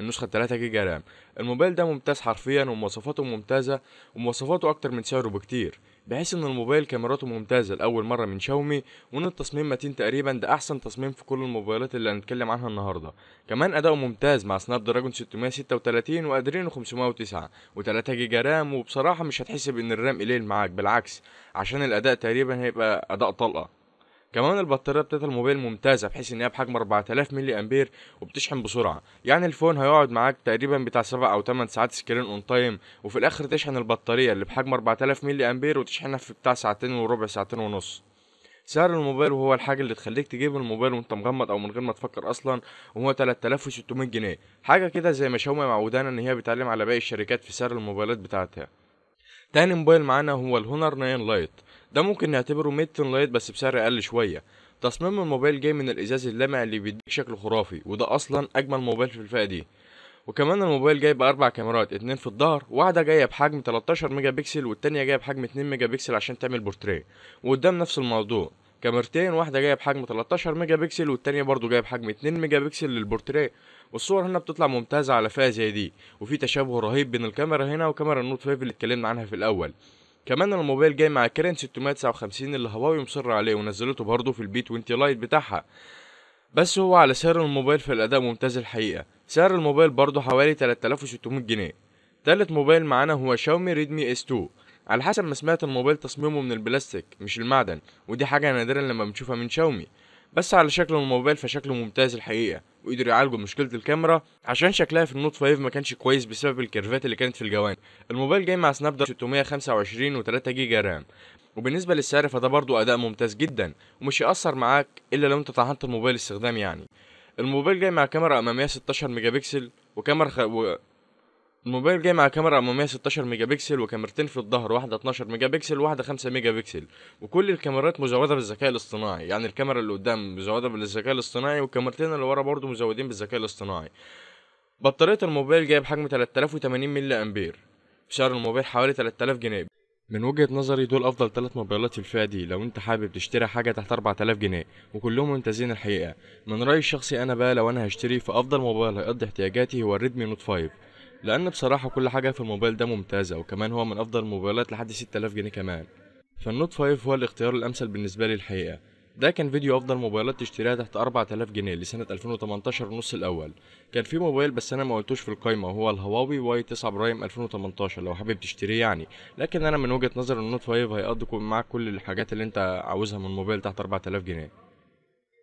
النسخة 3 جيجا رام الموبايل ده ممتاز حرفيا ومواصفاته ممتازة ومواصفاته أكتر من سعره بكتير بحيث ان الموبايل كاميراته ممتازة لأول مرة من شاومي وان التصميم متين تقريبا ده احسن تصميم في كل الموبايلات اللي هنتكلم عنها النهاردة كمان اداؤه ممتاز مع سناب دراجون 636 وادرينو 509 و3 جيجا رام وبصراحة مش هتحسب ان الرام قليل معاك بالعكس عشان الاداء تقريبا هيبقى اداء طلقة كمان البطاريه بتاعت الموبايل ممتازه بحيث ان هي بحجم 4000 ملي امبير وبتشحن بسرعه يعني الفون هيقعد معاك تقريبا بتاع 7 او 8 ساعات سكرين اون تايم وفي الاخر تشحن البطاريه اللي بحجم 4000 ملي امبير وتشحنها في بتاع ساعتين وربع ساعتين ونص سعر الموبايل وهو الحاجة اللي تخليك تجيب الموبايل وانت مغمض او من غير ما تفكر اصلا وهو 3600 جنيه حاجة كده زي ما شاومي معودانا ان هي بتعلم على باقي الشركات في سعر الموبايلات بتاعتها تاني موبايل معانا هو الهونر 9 لايت ده ممكن نعتبره ميد تون لايت بس بسعر اقل شويه تصميم الموبايل جاي من الازاز اللامع اللي بيديك شكل خرافي وده اصلا اجمل موبايل في الفئه دي وكمان الموبايل جاي باربع كاميرات اتنين في الظهر واحده جايه بحجم 13 ميجا بكسل والتانيه جايه بحجم 2 ميجا بكسل عشان تعمل بورتريه وقدام نفس الموضوع كاميرتين واحدة جاية بحجم 13 ميجا بكسل والتانية برضو جاية بحجم 2 ميجا بكسل للبورتريه والصور هنا بتطلع ممتازة على فئة زي دي وفي تشابه رهيب بين الكاميرا هنا وكاميرا النوت 5 اللي اتكلمنا عنها في الأول كمان الموبايل جاي مع كيرن 659 اللي هواوي مصر عليه ونزلته برضه في البي 20 لايت بتاعها بس هو على سعر الموبايل فالأداء ممتاز الحقيقة سعر الموبايل برضه حوالي 3600 جنيه تالت موبايل معانا هو شاومي ريدمي اس 2 على حسب ما سمعت الموبايل تصميمه من البلاستيك مش المعدن ودي حاجة نادرا لما بنشوفها من شاومي بس على شكل الموبايل فشكله ممتاز الحقيقة وقدر يعالجوا مشكله الكاميرا عشان شكلها في النوت 5 ما كانش كويس بسبب الكيرفات اللي كانت في الجوانب الموبايل جاي مع سناب دراجون 625 و3 جيجا رام وبالنسبه للسعر فده برضو اداء ممتاز جدا ومش هيأثر معاك الا لو انت طحنت الموبايل استخدام يعني الموبايل جاي مع كاميرا اماميه 16 ميجا بكسل وكاميرا خ... و... الموبايل جاي مع كاميرا اماميه 16 ميجا بكسل وكاميرتين في الظهر واحده 12 ميجا بكسل وواحده 5 ميجا بكسل وكل الكاميرات مزوده بالذكاء الاصطناعي يعني الكاميرا اللي قدام مزوده بالذكاء الاصطناعي والكاميرتين اللي ورا برضه مزودين بالذكاء الاصطناعي بطاريه الموبايل جايه بحجم 3080 ملي امبير سعر الموبايل حوالي 3000 جنيه من وجهة نظري دول أفضل تلات موبايلات في الفئة دي لو أنت حابب تشتري حاجة تحت 4000 جنيه وكلهم ممتازين الحقيقة من رأيي الشخصي أنا بقى لو أنا هشتري فأفضل موبايل هيقضي احتياجاتي هو الريدمي نوت 5 لان بصراحه كل حاجه في الموبايل ده ممتازه وكمان هو من افضل الموبايلات لحد 6000 جنيه كمان فالنوت 5 هو الاختيار الامثل بالنسبه لي الحقيقه ده كان فيديو افضل موبايلات تشتريها تحت 4000 جنيه لسنه 2018 النص الاول كان في موبايل بس انا ما قلتوش في القايمه وهو الهواوي واي 9 برايم 2018 لو حابب تشتريه يعني لكن انا من وجهه نظر النوت 5 هيقضي معاك كل الحاجات اللي انت عاوزها من موبايل تحت 4000 جنيه